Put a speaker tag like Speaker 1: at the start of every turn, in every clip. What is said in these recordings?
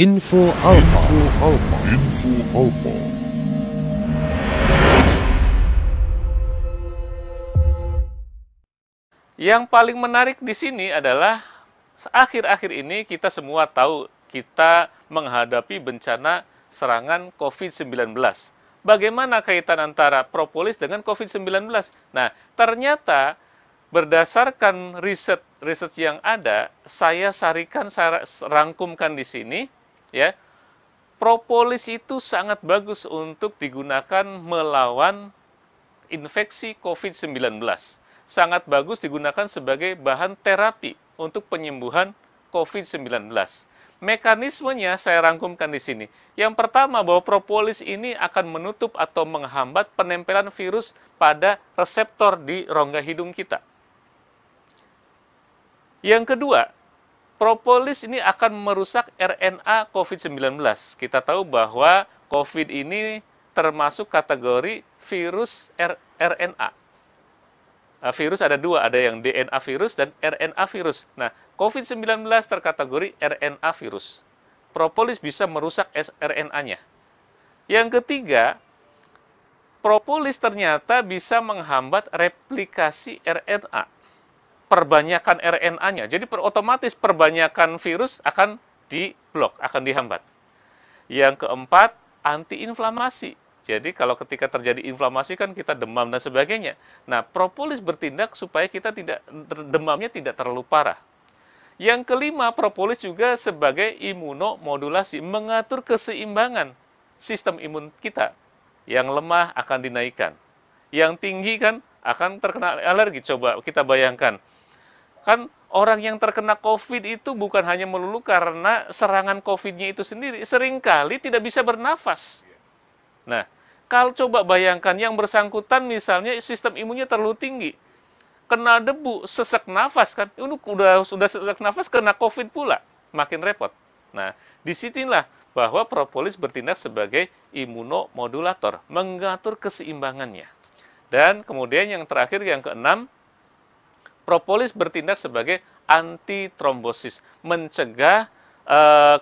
Speaker 1: Info Alpha. Info Alpha. Info Alpha. Yang paling menarik di sini adalah akhir-akhir ini kita semua tahu kita menghadapi bencana serangan COVID-19. Bagaimana kaitan antara propolis dengan COVID-19? Nah, ternyata berdasarkan riset riset yang ada, saya sarikan, saya rangkumkan di sini ya propolis itu sangat bagus untuk digunakan melawan infeksi COVID-19. Sangat bagus digunakan sebagai bahan terapi untuk penyembuhan COVID-19. Mekanismenya saya rangkumkan di sini. Yang pertama bahwa propolis ini akan menutup atau menghambat penempelan virus pada reseptor di rongga hidung kita. Yang kedua, Propolis ini akan merusak RNA COVID-19. Kita tahu bahwa COVID ini termasuk kategori virus R RNA. Nah, virus ada dua, ada yang DNA virus dan RNA virus. Nah, COVID-19 terkategori RNA virus. Propolis bisa merusak rna nya Yang ketiga, propolis ternyata bisa menghambat replikasi RNA perbanyakan RNA-nya. Jadi per, otomatis perbanyakan virus akan diblok, akan dihambat. Yang keempat, antiinflamasi. Jadi kalau ketika terjadi inflamasi kan kita demam dan sebagainya. Nah, propolis bertindak supaya kita tidak demamnya tidak terlalu parah. Yang kelima, propolis juga sebagai imunomodulasi, mengatur keseimbangan sistem imun kita. Yang lemah akan dinaikkan. Yang tinggi kan akan terkena alergi. Coba kita bayangkan Kan orang yang terkena COVID itu bukan hanya melulu karena serangan COVID-nya itu sendiri, seringkali tidak bisa bernafas. Nah, kalau coba bayangkan yang bersangkutan misalnya sistem imunnya terlalu tinggi, kena debu, sesak nafas kan, udah sudah sesak nafas kena COVID pula, makin repot. Nah, di sinilah bahwa propolis bertindak sebagai imunomodulator, mengatur keseimbangannya. Dan kemudian yang terakhir yang keenam Propolis bertindak sebagai antitrombosis, mencegah e,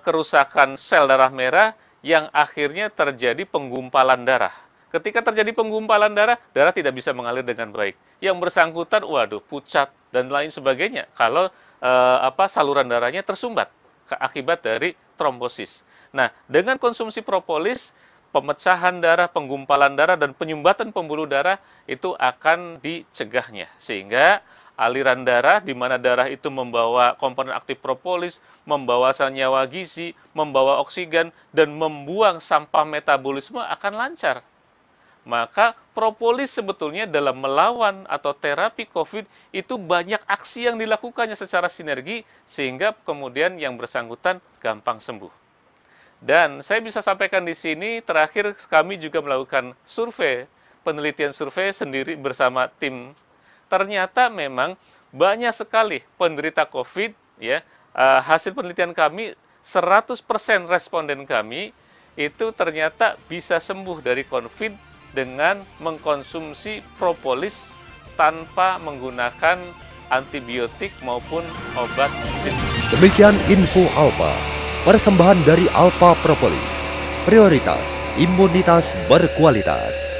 Speaker 1: kerusakan sel darah merah yang akhirnya terjadi penggumpalan darah. Ketika terjadi penggumpalan darah, darah tidak bisa mengalir dengan baik. Yang bersangkutan, waduh, pucat dan lain sebagainya. Kalau e, apa saluran darahnya tersumbat akibat dari trombosis. Nah, dengan konsumsi propolis, pemecahan darah, penggumpalan darah, dan penyumbatan pembuluh darah itu akan dicegahnya. Sehingga aliran darah di mana darah itu membawa komponen aktif propolis, membawa senyawa gizi, membawa oksigen dan membuang sampah metabolisme akan lancar. Maka propolis sebetulnya dalam melawan atau terapi COVID itu banyak aksi yang dilakukannya secara sinergi sehingga kemudian yang bersangkutan gampang sembuh. Dan saya bisa sampaikan di sini terakhir kami juga melakukan survei penelitian survei sendiri bersama tim ternyata memang banyak sekali penderita COVID ya. Uh, hasil penelitian kami 100% responden kami itu ternyata bisa sembuh dari COVID dengan mengkonsumsi propolis tanpa menggunakan antibiotik maupun obat. Demikian info Alfa, persembahan dari Alfa Propolis. Prioritas, imunitas berkualitas.